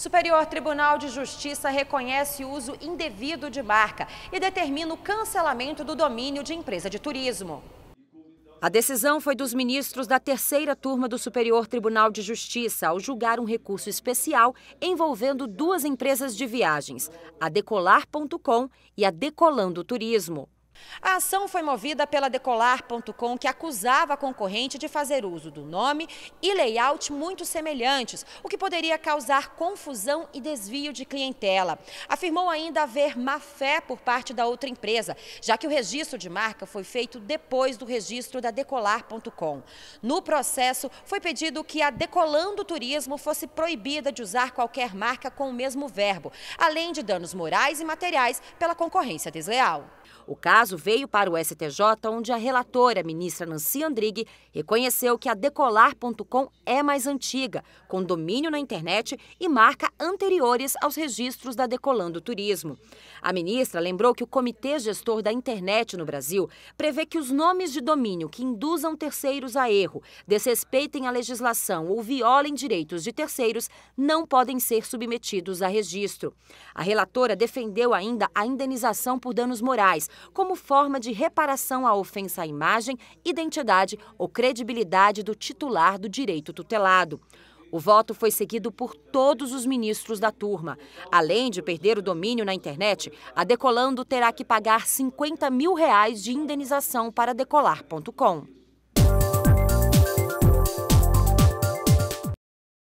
Superior Tribunal de Justiça reconhece o uso indevido de marca e determina o cancelamento do domínio de empresa de turismo. A decisão foi dos ministros da terceira turma do Superior Tribunal de Justiça ao julgar um recurso especial envolvendo duas empresas de viagens, a Decolar.com e a Decolando Turismo. A ação foi movida pela Decolar.com, que acusava a concorrente de fazer uso do nome e layout muito semelhantes, o que poderia causar confusão e desvio de clientela. Afirmou ainda haver má fé por parte da outra empresa, já que o registro de marca foi feito depois do registro da Decolar.com. No processo, foi pedido que a Decolando Turismo fosse proibida de usar qualquer marca com o mesmo verbo, além de danos morais e materiais pela concorrência desleal. O caso veio para o STJ, onde a relatora, ministra Nancy Andrighi, reconheceu que a Decolar.com é mais antiga, com domínio na internet e marca anteriores aos registros da Decolando Turismo. A ministra lembrou que o Comitê Gestor da Internet no Brasil prevê que os nomes de domínio que induzam terceiros a erro, desrespeitem a legislação ou violem direitos de terceiros não podem ser submetidos a registro. A relatora defendeu ainda a indenização por danos morais, como forma de reparação à ofensa à imagem, identidade ou credibilidade do titular do direito tutelado. O voto foi seguido por todos os ministros da turma. Além de perder o domínio na internet, a Decolando terá que pagar 50 mil reais de indenização para decolar.com.